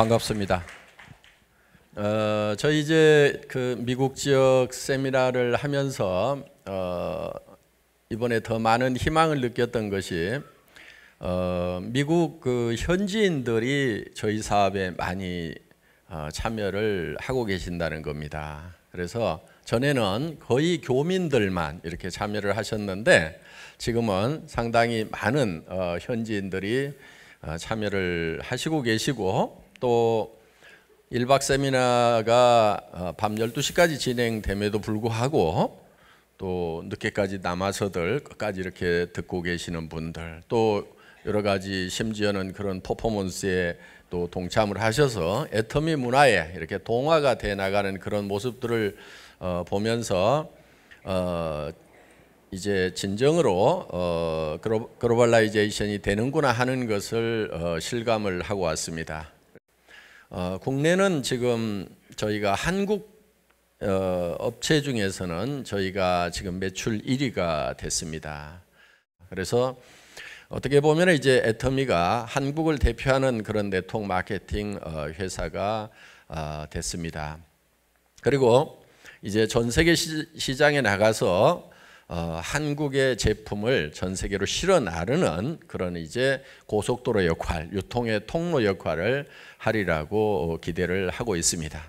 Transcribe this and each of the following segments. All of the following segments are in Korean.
반갑습니다. 어, 저희 이제 그 미국 지역 세미나를 하면서 어, 이번에 더 많은 희망을 느꼈던 것이 어, 미국 그 현지인들이 저희 사업에 많이 어, 참여를 하고 계신다는 겁니다. 그래서 전에는 거의 교민들만 이렇게 참여를 하셨는데 지금은 상당히 많은 어, 현지인들이 어, 참여를 하시고 계시고 또 1박 세미나가 어, 밤 12시까지 진행됨에도 불구하고 또 늦게까지 남아서들 끝까지 이렇게 듣고 계시는 분들 또 여러 가지 심지어는 그런 퍼포먼스에 또 동참을 하셔서 애터미 문화에 이렇게 동화가 돼 나가는 그런 모습들을 어, 보면서 어, 이제 진정으로 어, 글로벌라이제이션이 되는구나 하는 것을 어, 실감을 하고 왔습니다. 어, 국내는 지금 저희가 한국 어, 업체 중에서는 저희가 지금 매출 1위가 됐습니다. 그래서 어떻게 보면 이제 애터미가 한국을 대표하는 그런 대통 마케팅 어, 회사가 어, 됐습니다. 그리고 이제 전 세계 시, 장에 나가서 어, 한국의 제품을 전 세계로 실어 나르는 그런 이제 고속도로 역할, 유통의 통로 역할을 하리라고 기대를 하고 있습니다.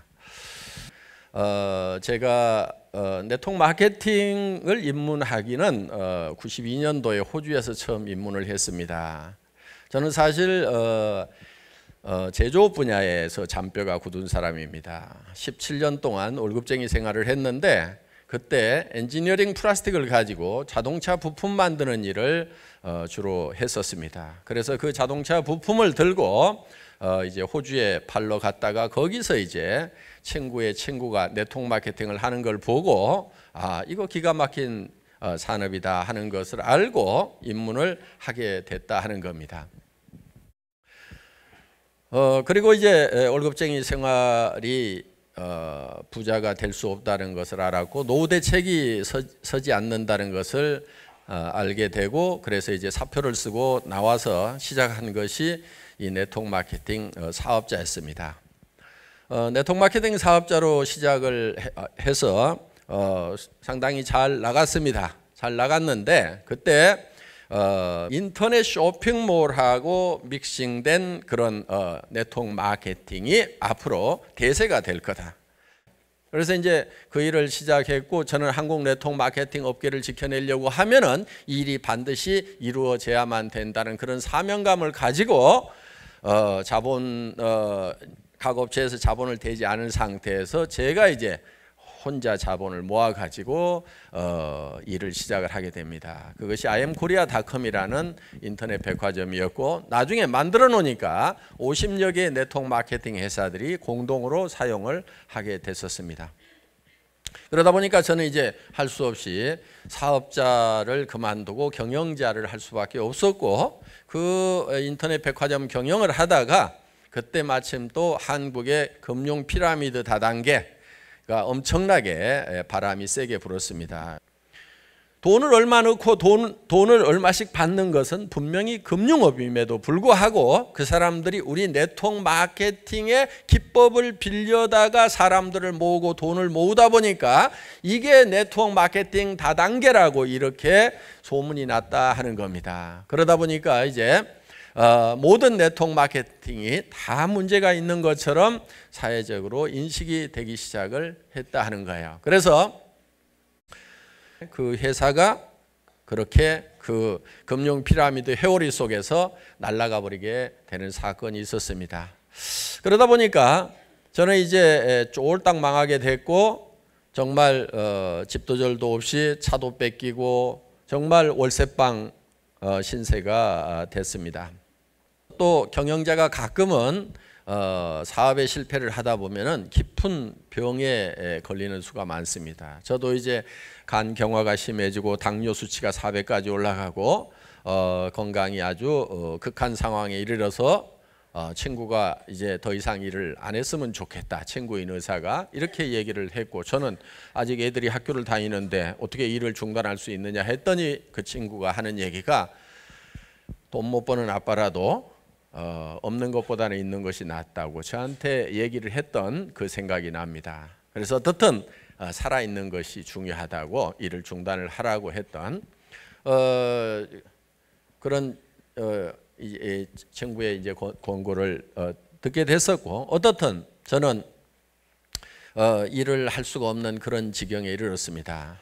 어, 제가 어, 네트워크 마케팅을 입문하기는 어, 92년도에 호주에서 처음 입문을 했습니다. 저는 사실 어, 어, 제조업 분야에서 잔뼈가 굳은 사람입니다. 17년 동안 월급쟁이 생활을 했는데 그때 엔지니어링 플라스틱을 가지고 자동차 부품 만드는 일을 어, 주로 했었습니다. 그래서 그 자동차 부품을 들고 어, 이제 호주에 팔러 갔다가 거기서 이제 친구의 친구가 네트워크 마케팅을 하는 걸 보고 아 이거 기가 막힌 어, 산업이다 하는 것을 알고 입문을 하게 됐다 하는 겁니다. 어, 그리고 이제 월급쟁이 생활이 어, 부자가 될 수 없다는 것을 알았고 노후 대책이 서, 지 않는다는 것을 어, 알게 되고 그래서 이제 사표를 쓰고 나와서 시작한 것이 이 네트워크 마케팅 어, 사업자였습니다. 어, 네트워크 마케팅 사업자로 시작을 해, 어, 서 어, 상당히 잘 나갔습니다. 잘 나갔는데 그때 어, 인터넷 쇼핑몰하고 믹싱된 그런 어, 네트워크 마케팅이 앞으로 대세가 될 거다. 그래서 이제 그 일을 시작했고 저는 한국 네트워크 마케팅 업계를 지켜내려고 하면은 일이 반드시 이루어져야만 된다는 그런 사명감을 가지고 어, 자본 어, 각 업체에서 자본을 대지 않은 상태에서 제가 이제 혼자 자본을 모아 가지고 어, 일을 시작을 하게 됩니다. 그것이 imkorea.com이라는 인터넷 백화점이었고 나중에 만들어 놓으니까 50여 개의 네트워크 마케팅 회사들이 공동으로 사용을 하게 됐었습니다. 그러다 보니까 저는 이제 할 수 없이 사업자를 그만두고 경영자를 할 수밖에 없었고 그 인터넷 백화점 경영을 하다가 그때 마침 또 한국의 금융 피라미드 다단계 그러니까 엄청나게 예, 바람이 세게 불었습니다. 돈을 얼마 넣고 돈, 돈을 얼마씩 받는 것은 분명히 금융업임에도 불구하고 그 사람들이 우리 네트워크 마케팅의 기법을 빌려다가 사람들을 모으고 돈을 모으다 보니까 이게 네트워크 마케팅 다단계라고 이렇게 소문이 났다 하는 겁니다. 그러다 보니까 이제 어, 모든 네트워크 마케팅이 다 문제가 있는 것처럼 사회적으로 인식이 되기 시작을 했다 하는 거예요. 그래서 그 회사가 그렇게 그 금융 피라미드 회오리 속에서 날아가 버리게 되는 사건이 있었습니다. 그러다 보니까 저는 이제 쫄딱 망하게 됐고 정말 어, 집도절도 없이 차도 뺏기고 정말 월세방 어, 신세가 아, 됐습니다. 또 경영자가 가끔은 어, 사업에 실패를 하다 보면은 깊은 병에 걸리는 수가 많습니다. 저도 이제 간 경화가 심해지고 당뇨 수치가 400까지 올라가고 어, 건강이 아주 어, 극한 상황에 이르러서 어, 친구가 이제 더 이상 일을 안 했으면 좋겠다. 친구인 의사가 이렇게 얘기를 했고 저는 아직 애들이 학교를 다니는데 어떻게 일을 중단할 수 있느냐 했더니 그 친구가 하는 얘기가 돈 못 버는 아빠라도 어, 없는 것보다는 있는 것이 낫다고 저한테 얘기를 했던 그 생각이 납니다. 그래서 어떻든 어, 살아 있는 것이 중요하다고 이를 중단을 하라고 했던 어, 그런 어, 이, 이 친구의 이제 권고를 어, 듣게 됐었고 어떻든 저는 어, 일을 할 수가 없는 그런 지경에 이르렀습니다.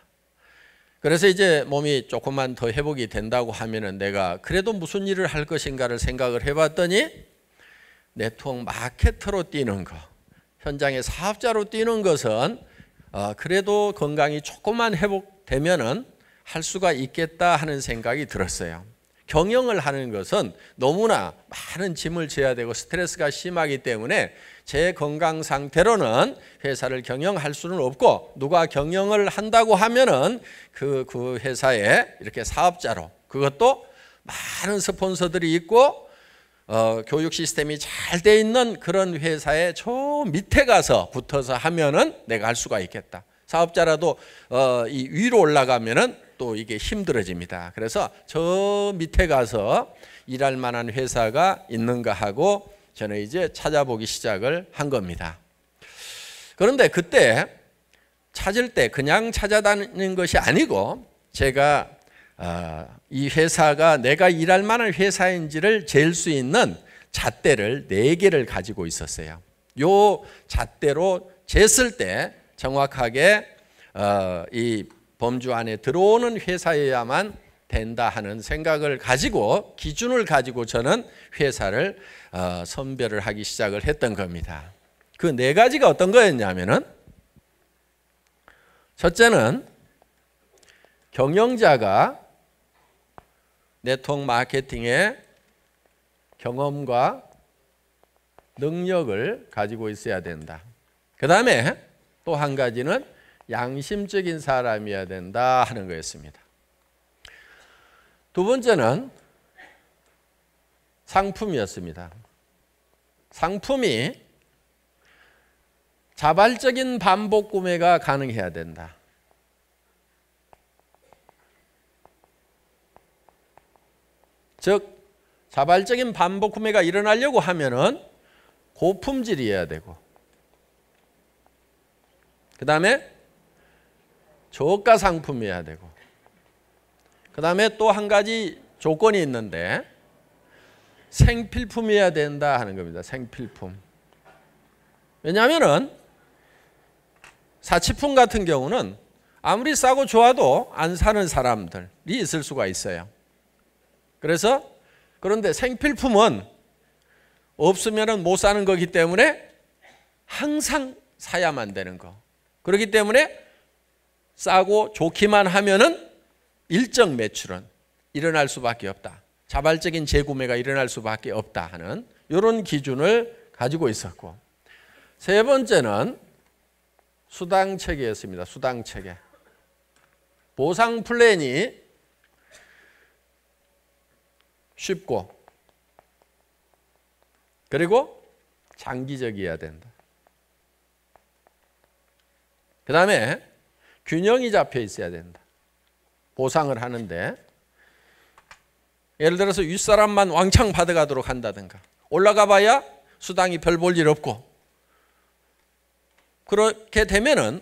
그래서 이제 몸이 조금만 더 회복이 된다고 하면은 내가 그래도 무슨 일을 할 것인가를 생각을 해봤더니 네트워크 마케터로 뛰는 거, 현장의 사업자로 뛰는 것은 어, 그래도 건강이 조금만 회복되면은 할 수가 있겠다 하는 생각이 들었어요. 경영을 하는 것은 너무나 많은 짐을 져야 되고 스트레스가 심하기 때문에 제 건강 상태로는 회사를 경영할 수는 없고 누가 경영을 한다고 하면은 그, 그 회사에 이렇게 사업자로 그것도 많은 스폰서들이 있고 어, 교육 시스템이 잘 돼 있는 그런 회사에저 밑에 가서 붙어서 하면은 내가 할 수가 있겠다. 사업자라도 어, 이 위로 올라가면은 또 이게 힘들어집니다. 그래서 저 밑에 가서 일할 만한 회사가 있는가 하고 저는 이제 찾아보기 시작을 한 겁니다. 그런데 그때 찾을 때 그냥 찾아다니는 것이 아니고 제가 어, 이 회사가 내가 일할 만한 회사인지를 잴 수 있는 잣대를 4개를 가지고 있었어요. 요 잣대로 쟀을 때 정확하게 어, 이 범주 안에 들어오는 회사여야만 된다 하는 생각을 가지고 기준을 가지고 저는 회사를 어, 선별을 하기 시작을 했던 겁니다. 그 네 가지가 어떤 거였냐면은 첫째는 경영자가 네트워크 마케팅의 경험과 능력을 가지고 있어야 된다. 그 다음에 또 한 가지는 양심적인 사람이어야 된다 하는 거였습니다. 두 번째는 상품이었습니다. 상품이 자발적인 반복 구매가 가능해야 된다. 즉 자발적인 반복 구매가 일어나려고 하면은 고품질이어야 되고 그 다음에 저가 상품이어야 되고 그 다음에 또 한 가지 조건이 있는데 생필품이어야 된다 하는 겁니다. 생필품. 왜냐하면 사치품 같은 경우는 아무리 싸고 좋아도 안 사는 사람들이 있을 수가 있어요. 그래서 그런데 생필품은 없으면 못 사는 거기 때문에 항상 사야만 되는 거. 그렇기 때문에 싸고 좋기만 하면은 일정 매출은 일어날 수밖에 없다. 자발적인 재구매가 일어날 수밖에 없다 하는 이런 기준을 가지고 있었고 세 번째는 수당 체계였습니다. 수당 체계. 보상 플랜이 쉽고 그리고 장기적이어야 된다. 그 다음에 균형이 잡혀 있어야 된다. 보상을 하는데 예를 들어서 윗사람만 왕창 받아가도록 한다든가 올라가 봐야 수당이 별 볼 일 없고 그렇게 되면은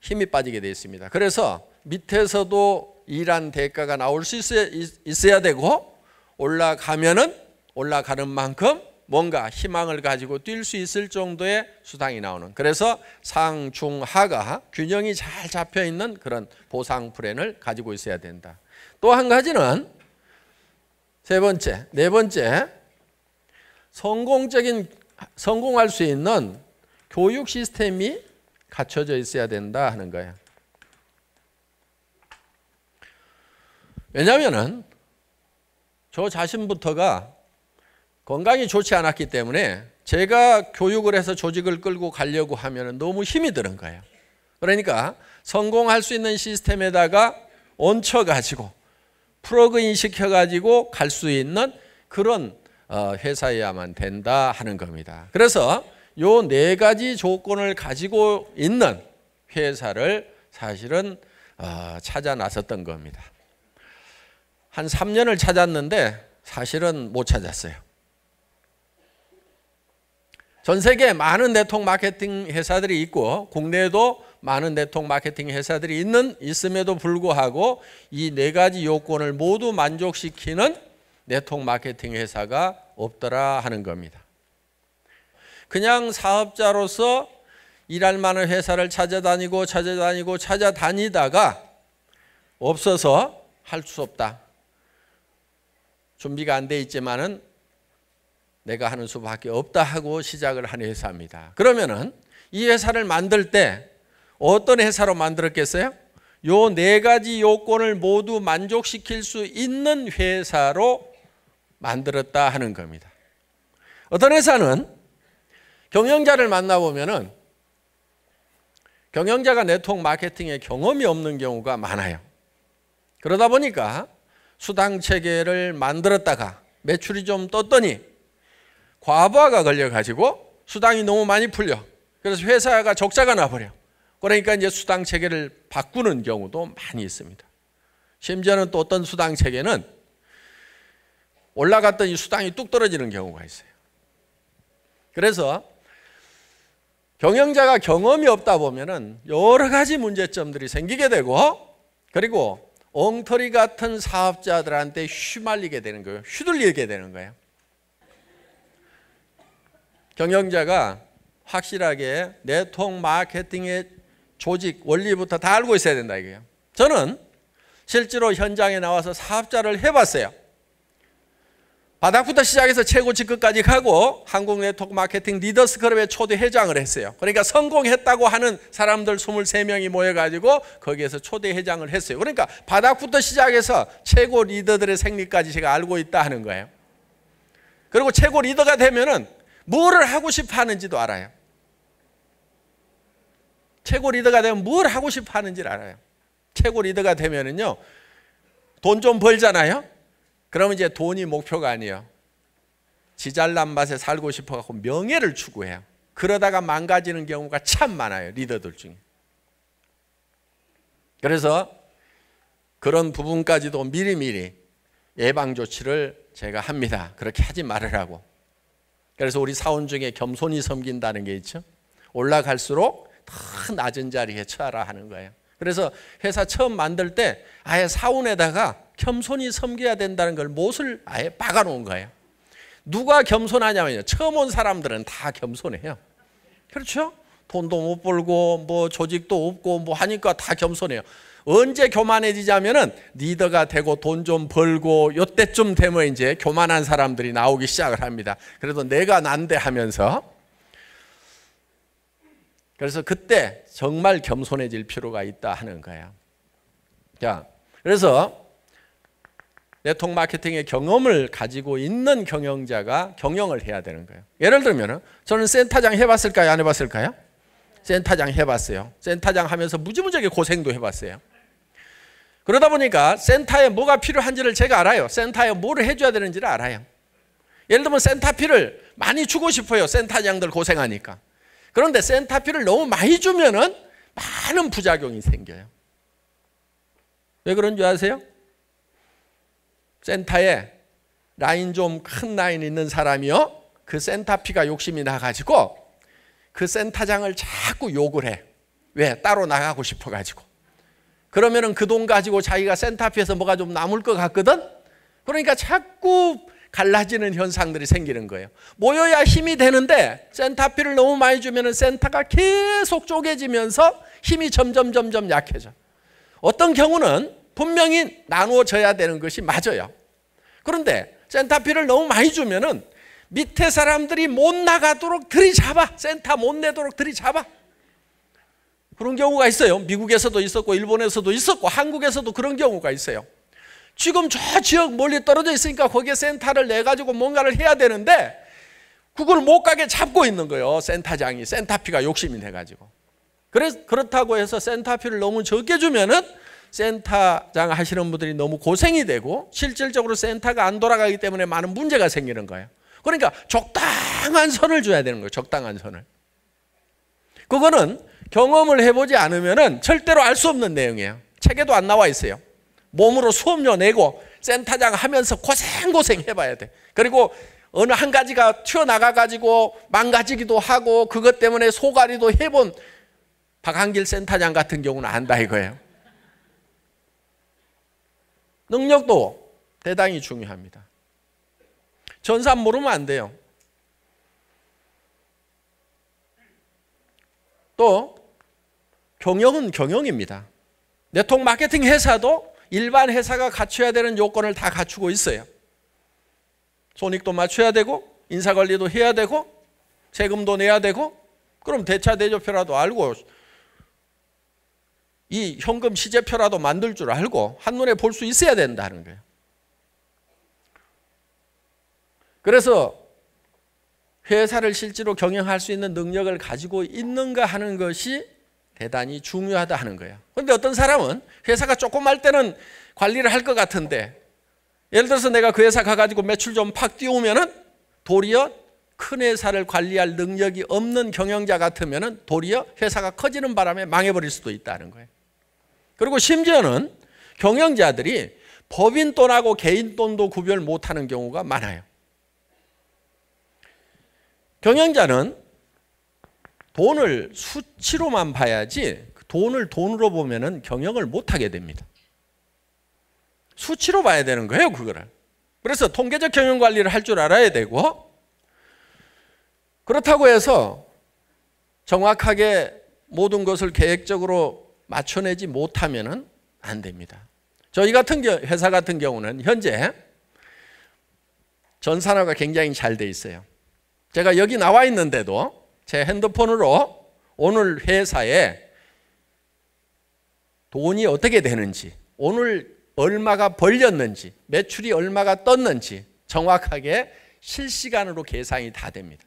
힘이 빠지게 되어 있습니다. 그래서 밑에서도 일한 대가가 나올 수 있어야, 되고 올라가면은 올라가는 만큼 뭔가 희망을 가지고 뛸 수 있을 정도의 수당이 나오는 그래서 상중하가 균형이 잘 잡혀 있는 그런 보상 프랜을 가지고 있어야 된다. 또 한 가지는 세 번째, 네 번째 성공적인 성공할 수 있는 교육 시스템이 갖춰져 있어야 된다 하는 거야 왜냐하면은 저 자신부터가 건강이 좋지 않았기 때문에 제가 교육을 해서 조직을 끌고 가려고 하면 너무 힘이 드는 거예요. 그러니까 성공할 수 있는 시스템에다가 얹혀가지고 프로그 인시켜가지고갈 수 있는 그런 어, 회사여야만 된다 하는 겁니다. 그래서 요 네 가지 조건을 가지고 있는 회사를 사실은 어, 찾아 나섰던 겁니다. 한 3년을 찾았는데 사실은 못 찾았어요. 전 세계 많은 네트워크 마케팅 회사들이 있고 국내에도 많은 네트워크 마케팅 회사들이 있는 있음에도 불구하고 이 네 가지 요건을 모두 만족시키는 네트워크 마케팅 회사가 없더라 하는 겁니다. 그냥 사업자로서 일할 만한 회사를 찾아다니고 찾아다니고 찾아다니다가 없어서 할 수 없다. 준비가 안 돼 있지만은 내가 하는 수밖에 없다 하고 시작을 한 회사입니다. 그러면은 이 회사를 만들 때 어떤 회사로 만들었겠어요? 요 네 가지 요건을 모두 만족시킬 수 있는 회사로 만들었다 하는 겁니다. 어떤 회사는 경영자를 만나보면은 경영자가 네트워크 마케팅에 경험이 없는 경우가 많아요. 그러다 보니까 수당 체계를 만들었다가 매출이 좀 떴더니 과부하가 걸려가지고 수당이 너무 많이 풀려. 그래서 회사가 적자가 나버려. 그러니까 이제 수당 체계를 바꾸는 경우도 많이 있습니다. 심지어는 또 어떤 수당 체계는 올라갔더니 수당이 뚝 떨어지는 경우가 있어요. 그래서 경영자가 경험이 없다 보면은 여러 가지 문제점들이 생기게 되고 그리고 엉터리 같은 사업자들한테 휘말리게 되는 거예요. 휘둘리게 되는 거예요. 경영자가 확실하게 네 내통 마케팅의 조직 원리부터 다 알고 있어야 된다 이거예요. 저는 실제로 현장에 나와서 사업자를 해봤어요. 바닥부터 시작해서 최고 직급까지 가고 한국 네트워크 마케팅 리더스 클럽의 초대 회장을 했어요. 그러니까 성공했다고 하는 사람들 23명이 모여가지고 거기에서 초대 회장을 했어요. 그러니까 바닥부터 시작해서 최고 리더들의 생리까지 제가 알고 있다 하는 거예요. 그리고 최고 리더가 되면은 뭐를 하고 싶어 하는지도 알아요. 최고 리더가 되면 뭘 하고 싶어 하는지를 알아요. 최고 리더가 되면은요. 돈 좀 벌잖아요. 그러면 이제 돈이 목표가 아니에요. 지잘난 맛에 살고 싶어 갖고 명예를 추구해요. 그러다가 망가지는 경우가 참 많아요. 리더들 중에. 그래서 그런 부분까지도 미리미리 예방 조치를 제가 합니다. 그렇게 하지 말으라고. 그래서 우리 사원 중에 겸손히 섬긴다는 게 있죠. 올라갈수록 더 낮은 자리에 처하라 하는 거예요. 그래서 회사 처음 만들 때 아예 사원에다가 겸손히 섬겨야 된다는 걸 못을 아예 박아놓은 거예요. 누가 겸손하냐면요. 처음 온 사람들은 다 겸손해요. 그렇죠? 돈도 못 벌고 뭐 조직도 없고 뭐 하니까 다 겸손해요. 언제 교만해지자면은 리더가 되고 돈 좀 벌고 요때쯤 되면 이제 교만한 사람들이 나오기 시작을 합니다. 그래서 내가 난데 하면서 그래서 그때 정말 겸손해질 필요가 있다 하는 거야. 자, 그래서 네트워크 마케팅의 경험을 가지고 있는 경영자가 경영을 해야 되는 거예요. 예를 들면 저는 센터장 해봤을까요? 안 해봤을까요? 센터장 해봤어요. 센터장 하면서 무지무지하게 고생도 해봤어요. 그러다 보니까 센터에 뭐가 필요한지를 제가 알아요. 센터에 뭐를 해줘야 되는지를 알아요. 예를 들면 센터피를 많이 주고 싶어요. 센터장들 고생하니까. 그런데 센터피를 너무 많이 주면은 많은 부작용이 생겨요. 왜 그런 줄 아세요? 센터에 라인 좀 큰 라인 있는 사람이요. 그 센터피가 욕심이 나가지고 그 센터장을 자꾸 욕을 해. 왜? 따로 나가고 싶어가지고. 그러면은 그 돈 가지고 자기가 센터 앞에서 뭐가 좀 남을 것 같거든? 그러니까 자꾸 갈라지는 현상들이 생기는 거예요. 모여야 힘이 되는데 센터 앞을 너무 많이 주면 센터가 계속 쪼개지면서 힘이 점점 점점 약해져. 어떤 경우는 분명히 나누어져야 되는 것이 맞아요. 그런데 센터피를 너무 많이 주면은 밑에 사람들이 못 나가도록 들이잡아. 센터 못 내도록 들이잡아. 그런 경우가 있어요. 미국에서도 있었고 일본에서도 있었고 한국에서도 그런 경우가 있어요. 지금 저 지역 멀리 떨어져 있으니까 거기에 센터를 내가지고 뭔가를 해야 되는데 그걸 못 가게 잡고 있는 거예요. 센터장이 센터피가 욕심이 돼가지고. 그렇다고 해서 센터피를 너무 적게 주면은 센터장 하시는 분들이 너무 고생이 되고 실질적으로 센터가 안 돌아가기 때문에 많은 문제가 생기는 거예요. 그러니까 적당한 선을 줘야 되는 거예요. 적당한 선을. 그거는 경험을 해보지 않으면 절대로 알 수 없는 내용이에요. 책에도 안 나와 있어요. 몸으로 수업료 내고 센터장 하면서 고생고생 해봐야 돼. 그리고 어느 한 가지가 튀어나가가지고 망가지기도 하고 그것 때문에 소가리도 해본 박한길 센터장 같은 경우는 안다 이거예요. 능력도 대단히 중요합니다. 전사 모르면 안 돼요. 또 경영은 경영입니다. 네트워크 마케팅 회사도 일반 회사가 갖춰야 되는 요건을 다 갖추고 있어요. 손익도 맞춰야 되고 인사관리도 해야 되고 세금도 내야 되고 그럼 대차 대조표라도 알고 이 현금 시제표라도 만들 줄 알고 한눈에 볼 수 있어야 된다는 거예요. 그래서 회사를 실제로 경영할 수 있는 능력을 가지고 있는가 하는 것이 대단히 중요하다 하는 거예요. 그런데 어떤 사람은 회사가 조금 할 때는 관리를 할 것 같은데 예를 들어서 내가 그 회사 가가지고 매출 좀 팍 띄우면은 도리어 큰 회사를 관리할 능력이 없는 경영자 같으면은 도리어 회사가 커지는 바람에 망해버릴 수도 있다는 거예요. 그리고 심지어는 경영자들이 법인 돈하고 개인 돈도 구별 못하는 경우가 많아요. 경영자는 돈을 수치로만 봐야지 그 돈을 돈으로 보면은 경영을 못하게 됩니다. 수치로 봐야 되는 거예요, 그거를. 그래서 통계적 경영 관리를 할 줄 알아야 되고 그렇다고 해서 정확하게 모든 것을 계획적으로 맞춰내지 못하면안 됩니다. 저희 같은 회사 같은 경우는 현재 전 산업가 굉장히 잘 돼 있어요. 제가 여기 나와 있는데도 제 핸드폰으로 오늘 회사에 돈이 어떻게 되는지, 오늘 얼마가 벌렸는지, 매출이 얼마가 떴는지 정확하게 실시간으로 계산이 다 됩니다.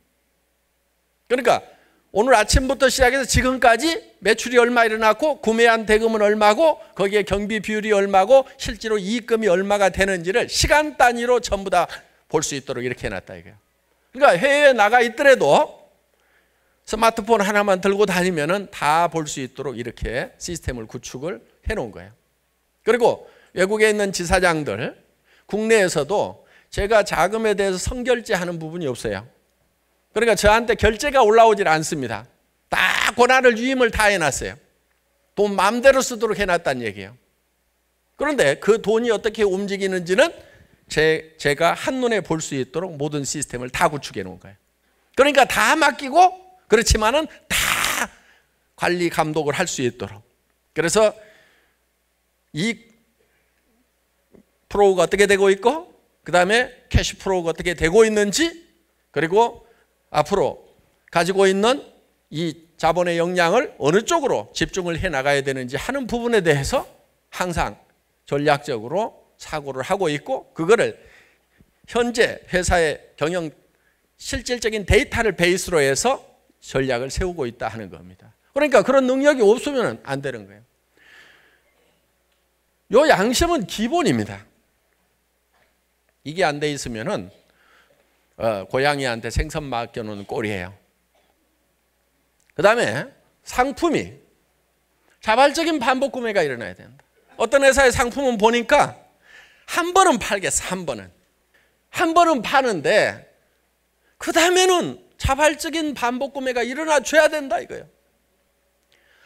그러니까 오늘 아침부터 시작해서 지금까지 매출이 얼마 일어났고 구매한 대금은 얼마고 거기에 경비 비율이 얼마고 실제로 이익금이 얼마가 되는지를 시간 단위로 전부 다 볼 수 있도록 이렇게 해놨다 이거예요. 그러니까 해외에 나가 있더라도 스마트폰 하나만 들고 다니면 다 볼 수 있도록 이렇게 시스템을 구축을 해놓은 거예요. 그리고 외국에 있는 지사장들 국내에서도 제가 자금에 대해서 성결제하는 부분이 없어요. 그러니까 저한테 결제가 올라오질 않습니다. 다 권한을 유임을 다 해놨어요. 돈 마음대로 쓰도록 해놨다는 얘기예요. 그런데 그 돈이 어떻게 움직이는지는 제, 제가 한눈에 볼 수 있도록 모든 시스템을 다 구축해 놓은 거예요. 그러니까 다 맡기고 그렇지만은 다 관리 감독을 할 수 있도록. 그래서 이 프로가 어떻게 되고 있고 그다음에 캐시 프로가 어떻게 되고 있는지 그리고 앞으로 가지고 있는 이 자본의 역량을 어느 쪽으로 집중을 해 나가야 되는지 하는 부분에 대해서 항상 전략적으로 사고를 하고 있고 그거를 현재 회사의 경영 실질적인 데이터를 베이스로 해서 전략을 세우고 있다 하는 겁니다. 그러니까 그런 능력이 없으면 안 되는 거예요. 요 양심은 기본입니다. 이게 안 돼있으면 어, 고양이한테 생선 맡겨놓은 꼴이에요. 그 다음에 상품이 자발적인 반복 구매가 일어나야 된다. 어떤 회사의 상품은 보니까 한 번은 팔겠어, 한 번은. 한 번은 파는데, 그 다음에는 자발적인 반복 구매가 일어나 줘야 된다 이거예요.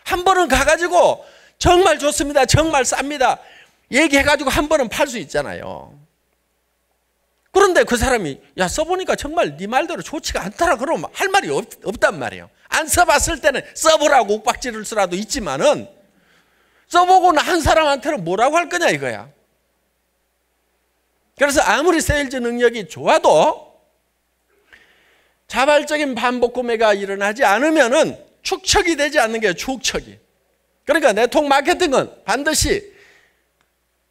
한 번은 가가지고 정말 좋습니다. 정말 쌉니다. 얘기해가지고 한 번은 팔 수 있잖아요. 그런데 그 사람이 야 써보니까 정말 네 말대로 좋지가 않더라 그러면 할 말이 없, 없단 말이에요. 안 써봤을 때는 써보라고 옥박지를 쓰라도 있지만은 써보고 는한 사람한테는 뭐라고 할 거냐 이거야. 그래서 아무리 세일즈 능력이 좋아도 자발적인 반복 구매가 일어나지 않으면 축척이 되지 않는 게 축척이. 그러니까 내통 마케팅은 반드시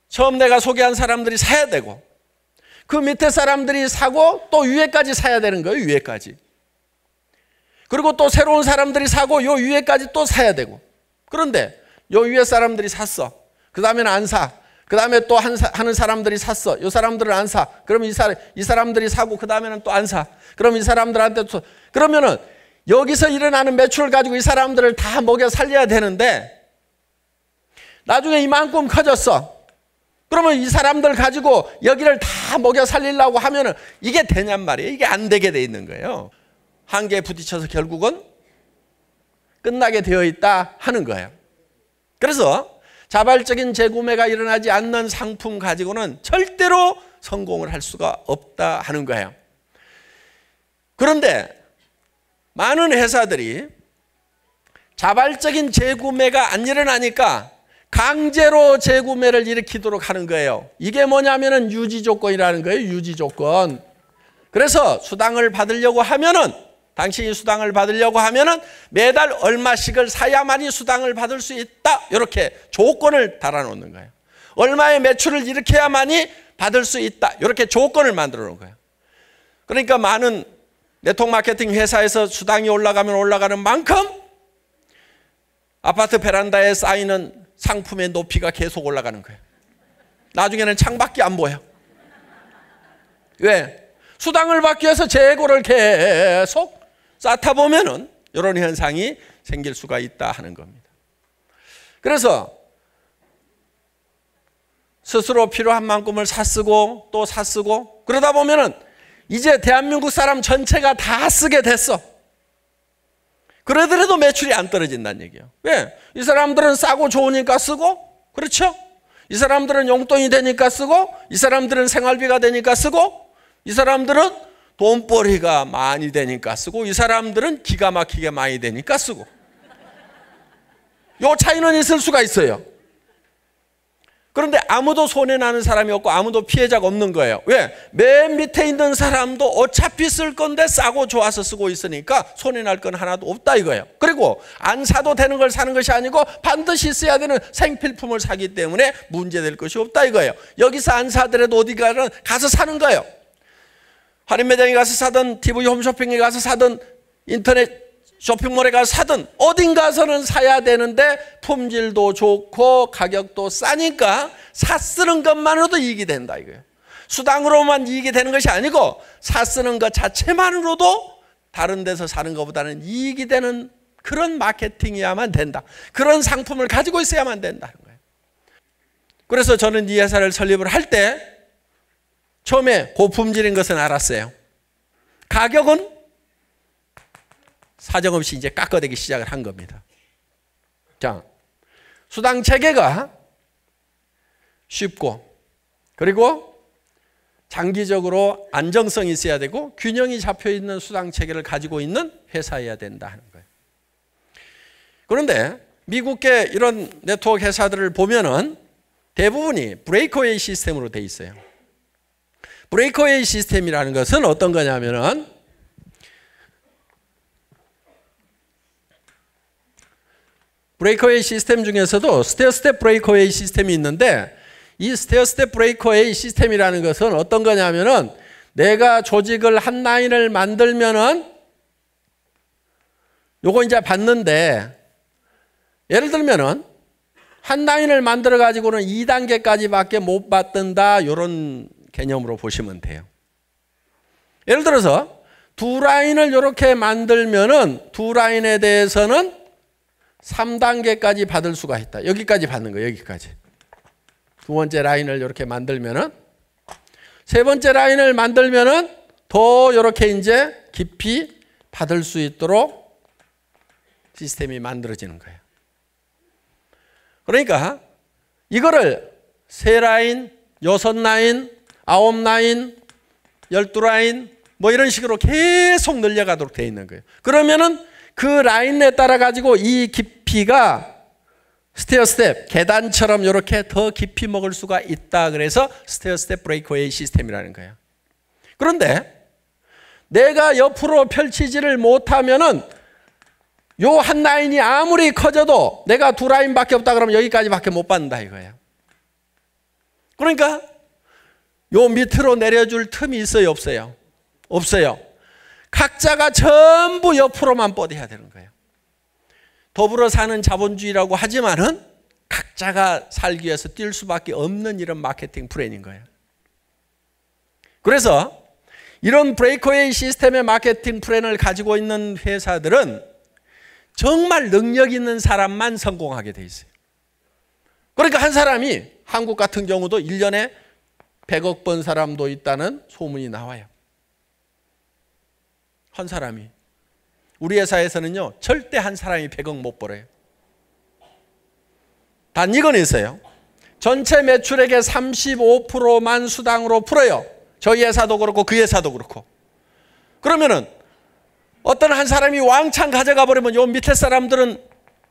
처음 내가 소개한 사람들이 사야 되고 그 밑에 사람들이 사고 또 위에까지 사야 되는 거예요. 위에까지. 그리고 또 새로운 사람들이 사고 요 위에까지 또 사야 되고. 그런데 요 위에 사람들이 샀어. 그 다음에는 안 사. 그 다음에 또 한, 사, 하는 사람들이 샀어. 요 사람들을 안 사. 그럼 이, 사람, 이 사람들이 사고, 그 다음에는 또 안 사. 그럼 이 사람들한테 또, 그러면은 여기서 일어나는 매출을 가지고 이 사람들을 다 먹여 살려야 되는데 나중에 이만큼 커졌어. 그러면 이 사람들 가지고 여기를 다 먹여 살리려고 하면은 이게 되냔 말이에요. 이게 안 되게 돼 있는 거예요. 한계에 부딪혀서 결국은 끝나게 되어 있다 하는 거예요. 그래서 자발적인 재구매가 일어나지 않는 상품 가지고는 절대로 성공을 할 수가 없다 하는 거예요. 그런데 많은 회사들이 자발적인 재구매가 안 일어나니까 강제로 재구매를 일으키도록 하는 거예요. 이게 뭐냐면 유지 조건이라는 거예요. 유지 조건. 그래서 수당을 받으려고 하면은 당신이 수당을 받으려고 하면은 매달 얼마씩을 사야만이 수당을 받을 수 있다. 이렇게 조건을 달아놓는 거예요. 얼마의 매출을 일으켜야만이 받을 수 있다. 이렇게 조건을 만들어 놓은 거예요. 그러니까 많은 네트워크 마케팅 회사에서 수당이 올라가면 올라가는 만큼 아파트 베란다에 쌓이는 상품의 높이가 계속 올라가는 거예요. 나중에는 창밖에 안 보여. 왜? 수당을 받기 위해서 재고를 계속 쌓다 보면은 이런 현상이 생길 수가 있다 하는 겁니다. 그래서 스스로 필요한 만큼을 사쓰고 또 사쓰고 그러다 보면은 이제 대한민국 사람 전체가 다 쓰게 됐어. 그러더라도 매출이 안 떨어진다는 얘기예요. 왜? 이 사람들은 싸고 좋으니까 쓰고 그렇죠? 이 사람들은 용돈이 되니까 쓰고 이 사람들은 생활비가 되니까 쓰고 이 사람들은 돈벌이가 많이 되니까 쓰고 이 사람들은 기가 막히게 많이 되니까 쓰고 요 차이는 있을 수가 있어요. 그런데 아무도 손해나는 사람이 없고 아무도 피해자가 없는 거예요. 왜? 맨 밑에 있는 사람도 어차피 쓸 건데 싸고 좋아서 쓰고 있으니까 손해날 건 하나도 없다 이거예요. 그리고 안 사도 되는 걸 사는 것이 아니고 반드시 써야 되는 생필품을 사기 때문에 문제될 것이 없다 이거예요. 여기서 안 사더라도 어디 가 가서 사는 거예요. 할인 매장에 가서 사든 TV 홈쇼핑에 가서 사든 인터넷 쇼핑몰에 가서 사든 어딘가서는 사야 되는데 품질도 좋고 가격도 싸니까 사 쓰는 것만으로도 이익이 된다 이거예요. 수당으로만 이익이 되는 것이 아니고 사 쓰는 것 자체만으로도 다른 데서 사는 것보다는 이익이 되는 그런 마케팅이야만 된다. 그런 상품을 가지고 있어야만 된다는 거예요. 그래서 저는 이 회사를 설립을 할때 처음에 고품질인 것은 알았어요. 가격은 사정없이 이제 깎아대기 시작을 한 겁니다. 자, 수당 체계가 쉽고 그리고 장기적으로 안정성이 있어야 되고 균형이 잡혀 있는 수당 체계를 가지고 있는 회사여야 된다 하는 거예요. 그런데 미국계 이런 네트워크 회사들을 보면은 대부분이 브레이커웨이 시스템으로 돼 있어요. 브레이크웨이 시스템이라는 것은 어떤 거냐면은 브레이크웨이 시스템 중에서도 스테어 스텝 브레이크웨이 시스템이 있는데 이 스테어 스텝 브레이크웨이 시스템이라는 것은 어떤 거냐면은 내가 조직을 한 라인을 만들면은 요거 이제 봤는데 예를 들면은 한 라인을 만들어 가지고는 2단계까지밖에 못 받든다 요런 개념으로 보시면 돼요. 예를 들어서 두 라인을 이렇게 만들면은 두 라인에 대해서는 3단계까지 받을 수가 있다. 여기까지 받는 거예요. 여기까지. 두 번째 라인을 이렇게 만들면은 세 번째 라인을 만들면은 더 이렇게 이제 깊이 받을 수 있도록 시스템이 만들어지는 거예요. 그러니까 이거를 세 라인, 여섯 라인, 아홉 라인, 열두 라인 뭐 이런 식으로 계속 늘려가도록 돼 있는 거예요. 그러면은 그 라인에 따라 가지고 이 깊이가 스테어 스텝 계단처럼 이렇게 더 깊이 먹을 수가 있다. 그래서 스테어 스텝 브레이크웨이 시스템이라는 거야. 그런데 내가 옆으로 펼치지를 못하면은 요 한 라인이 아무리 커져도 내가 두 라인밖에 없다 그러면 여기까지밖에 못 받는다 이거예요. 그러니까 요 밑으로 내려줄 틈이 있어요, 없어요? 없어요. 각자가 전부 옆으로만 뻗어야 되는 거예요. 더불어 사는 자본주의라고 하지만은 각자가 살기 위해서 뛸 수밖에 없는 이런 마케팅 브레인인 거예요. 그래서 이런 브레이크웨이 시스템의 마케팅 플랜을 가지고 있는 회사들은 정말 능력 있는 사람만 성공하게 돼 있어요. 그러니까 한 사람이 한국 같은 경우도 1년에 100억 번 사람도 있다는 소문이 나와요. 한 사람이. 우리 회사에서는요, 절대 한 사람이 100억 못 벌어요. 단 이건 있어요. 전체 매출액의 35%만 수당으로 풀어요. 저희 회사도 그렇고 그 회사도 그렇고. 그러면은 어떤 한 사람이 왕창 가져가 버리면 요 밑에 사람들은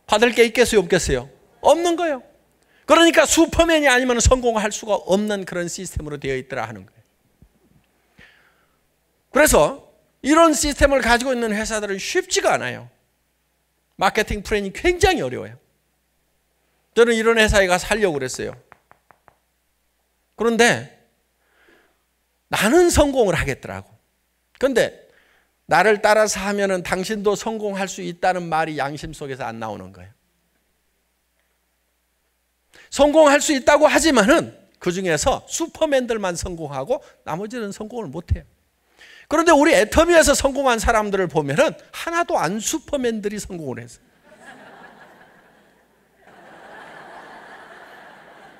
받을 게 있겠어요, 없겠어요? 없는 거예요. 그러니까 슈퍼맨이 아니면 성공할 수가 없는 그런 시스템으로 되어 있더라 하는 거예요. 그래서 이런 시스템을 가지고 있는 회사들은 쉽지가 않아요. 마케팅 프레임이 굉장히 어려워요. 저는 이런 회사에 가서 살려고 그랬어요. 그런데 나는 성공을 하겠더라고. 근데 나를 따라서 하면 당신도 성공할 수 있다는 말이 양심 속에서 안 나오는 거예요. 성공할 수 있다고 하지만은 그 중에서 슈퍼맨들만 성공하고 나머지는 성공을 못해요. 그런데 우리 애터미에서 성공한 사람들을 보면은 하나도 안 슈퍼맨들이 성공을 했어요.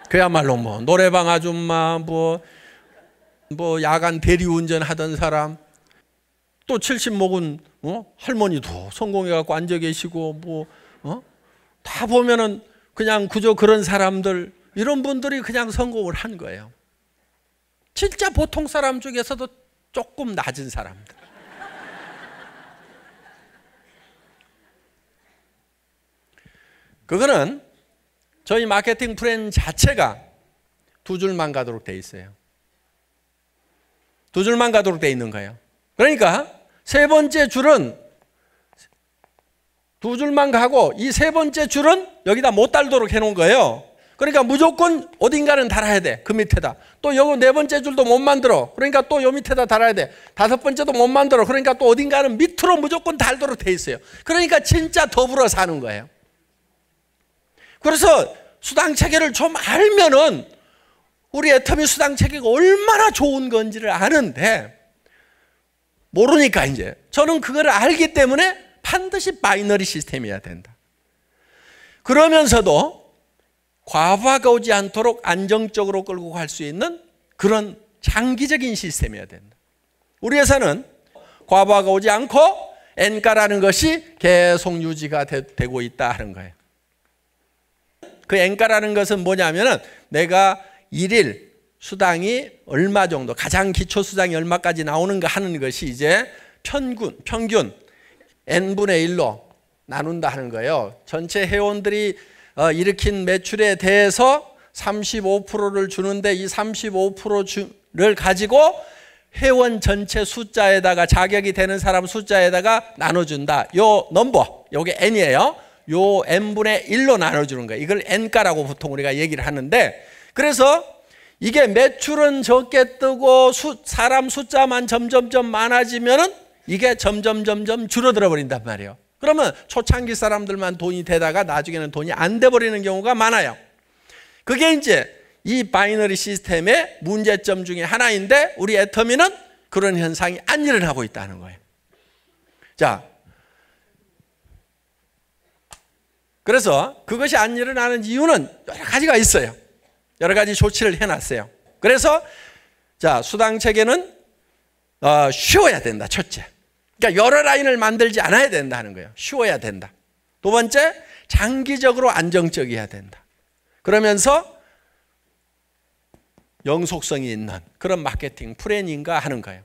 그야말로 뭐 노래방 아줌마 뭐뭐 뭐 야간 대리운전 하던 사람 또 70먹은 어? 할머니도 성공해 갖고 앉아 계시고 뭐다 어? 보면은 그냥 구조 그런 사람들 이런 분들이 그냥 성공을 한 거예요. 진짜 보통 사람 중에서도 조금 낮은 사람들. 그거는 저희 마케팅 프렌 자체가 두 줄만 가도록 돼 있어요. 두 줄만 가도록 돼 있는 거예요. 그러니까 세 번째 줄은 두 줄만 가고 이 세 번째 줄은 여기다 못 달도록 해놓은 거예요. 그러니까 무조건 어딘가는 달아야 돼. 그 밑에다. 또 여기 네 번째 줄도 못 만들어. 그러니까 또 요 밑에다 달아야 돼. 다섯 번째도 못 만들어. 그러니까 또 어딘가는 밑으로 무조건 달도록 돼 있어요. 그러니까 진짜 더불어 사는 거예요. 그래서 수당 체계를 좀 알면은 우리 애터미 수당 체계가 얼마나 좋은 건지를 아는데 모르니까 이제 저는 그걸 알기 때문에 반드시 바이너리 시스템이어야 된다. 그러면서도 과부하가 오지 않도록 안정적으로 끌고 갈 수 있는 그런 장기적인 시스템이어야 된다. 우리 회사는 과부하가 오지 않고 엔가라는 것이 계속 유지가 되, 고 있다 하는 거예요. 그 엔가라는 것은 뭐냐면은 내가 일일 수당이 얼마 정도 가장 기초 수당이 얼마까지 나오는가 하는 것이 이제 평균 평균 n분의 1로 나눈다 하는 거예요. 전체 회원들이 어, 일으킨 매출에 대해서 35%를 주는데 이 35%를 가지고 회원 전체 숫자에다가 자격이 되는 사람 숫자에다가 나눠준다. 요 넘버, 요게 n이에요. 요 n분의 1로 나눠주는 거예요. 이걸 n가라고 보통 우리가 얘기를 하는데 그래서 이게 매출은 적게 뜨고 수, 사람 숫자만 점점점 많아지면은 이게 점점 점점 줄어들어 버린단 말이에요. 그러면 초창기 사람들만 돈이 되다가 나중에는 돈이 안 돼 버리는 경우가 많아요. 그게 이제 이 바이너리 시스템의 문제점 중에 하나인데 우리 애터미는 그런 현상이 안 일어나고 있다는 거예요. 자, 그래서 그것이 안 일어나는 이유는 여러 가지가 있어요. 여러 가지 조치를 해놨어요. 그래서 자 수당 체계는 어, 쉬워야 된다. 첫째. 그러니까 여러 라인을 만들지 않아야 된다는 거예요. 쉬워야 된다. 두 번째, 장기적으로 안정적이어야 된다. 그러면서 영속성이 있는 그런 마케팅 프레인가 하는 거예요.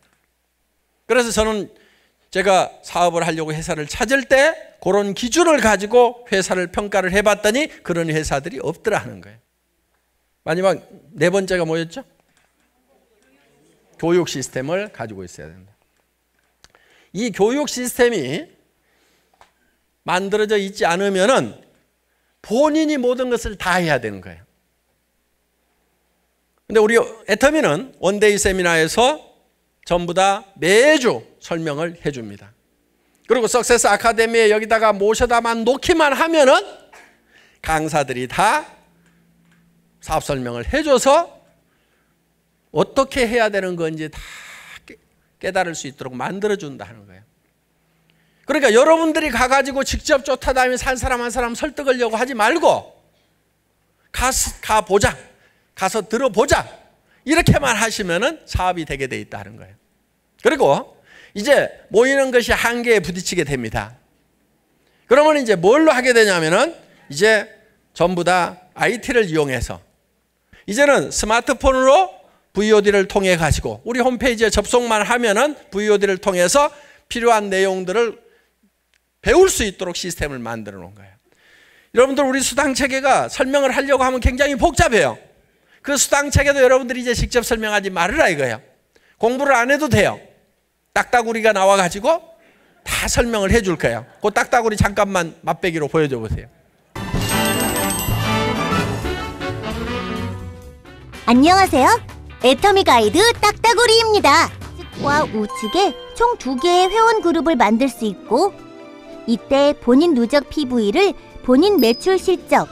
그래서 저는 제가 사업을 하려고 회사를 찾을 때 그런 기준을 가지고 회사를 평가를 해봤더니 그런 회사들이 없더라 하는 거예요. 마지막 네 번째가 뭐였죠? 교육 시스템을 가지고 있어야 된다. 이 교육 시스템이 만들어져 있지 않으면 본인이 모든 것을 다 해야 되는 거예요. 근데 우리 애터미는 원데이 세미나에서 전부 다 매주 설명을 해줍니다. 그리고 석세스 아카데미에 여기다가 모셔다만 놓기만 하면은 강사들이 다 사업 설명을 해줘서 어떻게 해야 되는 건지 다 깨달을 수 있도록 만들어준다 하는 거예요. 그러니까 여러분들이 가가지고 직접 쫓아다니면서 한 사람 한 사람 설득하려고 하지 말고 가, 가보자. 가서 들어보자. 이렇게만 하시면은 사업이 되게 돼 있다 는 거예요. 그리고 이제 모이는 것이 한계에 부딪히게 됩니다. 그러면 이제 뭘로 하게 되냐면은 이제 전부 다 IT를 이용해서 이제는 스마트폰으로 VOD를 통해 가지고 우리 홈페이지에 접속만 하면은 VOD를 통해서 필요한 내용들을 배울 수 있도록 시스템을 만들어 놓은 거예요. 여러분들 우리 수당 체계가 설명을 하려고 하면 굉장히 복잡해요. 그 수당 체계도 여러분들이 이제 직접 설명하지 말으라 이거예요. 공부를 안 해도 돼요. 딱따구리가 나와 가지고 다 설명을 해 줄 거예요. 그 딱따구리 잠깐만 맛배기로 보여줘 보세요. 안녕하세요. 애터미 가이드 딱따구리입니다. 측과 우측에 총 두 개의 회원 그룹을 만들 수 있고 이때 본인 누적 PV를 본인 매출 실적,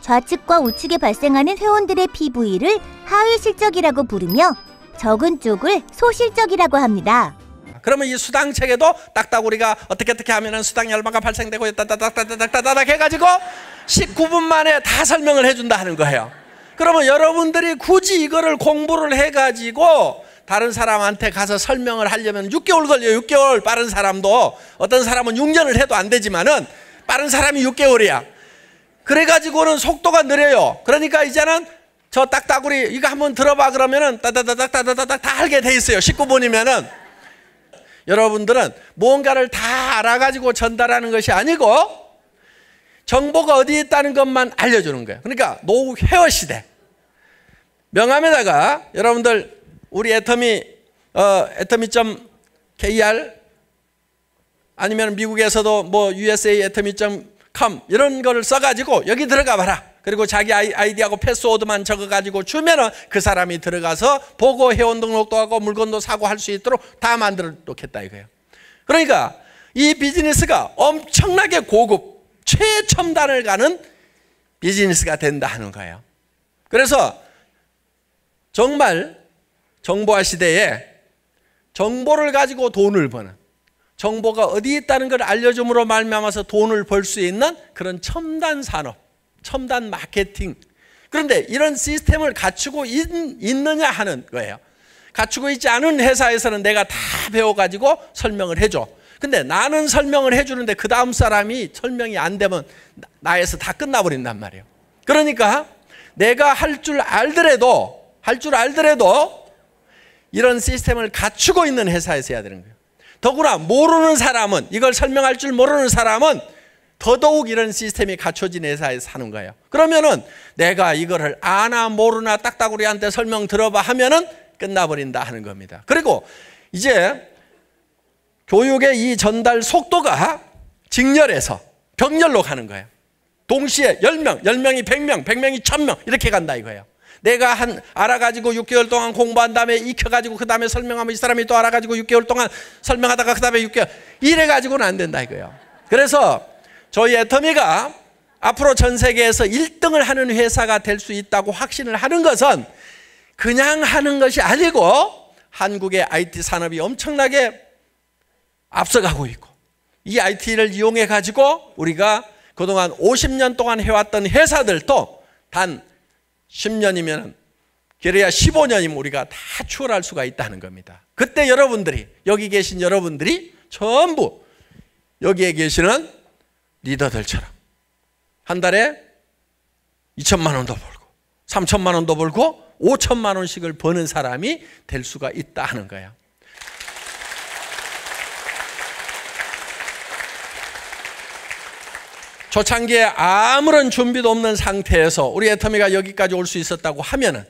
좌측과 우측에 발생하는 회원들의 PV를 하위 실적이라고 부르며 적은 쪽을 소실적이라고 합니다. 아, 그러면 이 수당 체계도 딱따구리가 어떻게 어떻게 하면은 수당 열마가 발생되고 따다닥따다닥따다닥 해가지고 19분 만에 다 설명을 해준다 하는 거예요. 그러면 여러분들이 굳이 이거를 공부를 해가지고 다른 사람한테 가서 설명을 하려면 6개월 걸려요. 6개월 빠른 사람도 어떤 사람은 6년을 해도 안 되지만은 빠른 사람이 6개월이야. 그래가지고는 속도가 느려요. 그러니까 이제는 저 딱따구리 이거 한번 들어봐 그러면은 따다다닥따다다닥 다 알게 돼 있어요. 19분이면은 여러분들은 무언가를다 알아가지고 전달하는 것이 아니고 정보가 어디에 있다는 것만 알려주는 거예요. 그러니까 노후 헤어 시대. 명함에다가 여러분들 우리 애터미 어, 애터미점 KR 아니면 미국에서도 뭐 USA 애터미점 com 이런 거를 써가지고 여기 들어가 봐라. 그리고 자기 아이디하고 패스워드만 적어가지고 주면은 그 사람이 들어가서 보고 회원 등록도 하고 물건도 사고 할 수 있도록 다 만들어 놓겠다 이거예요. 그러니까 이 비즈니스가 엄청나게 고급 최첨단을 가는 비즈니스가 된다 하는 거예요. 그래서 정말 정보화 시대에 정보를 가지고 돈을 버는 정보가 어디 있다는 걸 알려줌으로 말미암아서 돈을 벌 수 있는 그런 첨단 산업, 첨단 마케팅. 그런데 이런 시스템을 갖추고 있, 느냐 하는 거예요. 갖추고 있지 않은 회사에서는 내가 다 배워가지고 설명을 해줘. 근데 나는 설명을 해주는데 그 다음 사람이 설명이 안 되면 나에서 다 끝나버린단 말이에요. 그러니까 내가 할 줄 알더라도 할줄 알더라도 이런 시스템을 갖추고 있는 회사에서 해야 되는 거예요. 더구나 모르는 사람은 이걸 설명할 줄 모르는 사람은 더더욱 이런 시스템이 갖춰진 회사에서 사는 거예요. 그러면은 내가 이거를 아나 모르나 딱따구리한테 설명 들어봐 하면은 끝나버린다 하는 겁니다. 그리고 이제 교육의 이 전달 속도가 직렬에서 병렬로 가는 거예요. 동시에 10명, 10명이 100명, 100명이 1000명 이렇게 간다 이거예요. 내가 한 알아가지고 6개월 동안 공부한 다음에 익혀가지고 그 다음에 설명하면 이 사람이 또 알아가지고 6개월 동안 설명하다가 그 다음에 6개월 이래가지고는 안 된다 이거예요. 그래서 저희 애터미가 앞으로 전 세계에서 1등을 하는 회사가 될 수 있다고 확신을 하는 것은 그냥 하는 것이 아니고 한국의 IT 산업이 엄청나게 앞서가고 있고 이 IT를 이용해 가지고 우리가 그동안 50년 동안 해왔던 회사들도 단 10년이면 그래야 15년이면 우리가 다 추월할 수가 있다는 겁니다. 그때 여러분들이 여기 계신 여러분들이 전부 여기에 계시는 리더들처럼 한 달에 2천만 원도 벌고 3천만 원도 벌고 5천만 원씩을 버는 사람이 될 수가 있다 는 거야. 초창기에 아무런 준비도 없는 상태에서 우리 애터미가 여기까지 올 수 있었다고 하면은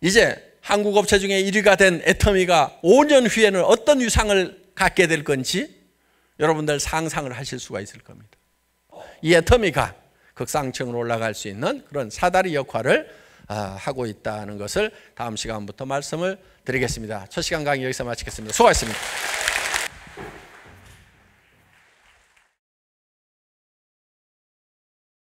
이제 한국 업체 중에 1위가 된 애터미가 5년 후에는 어떤 위상을 갖게 될 건지 여러분들 상상을 하실 수가 있을 겁니다. 이 애터미가 극상층으로 올라갈 수 있는 그런 사다리 역할을 아, 하고 있다는 것을 다음 시간부터 말씀을 드리겠습니다. 첫 시간 강의 여기서 마치겠습니다. 수고하셨습니다.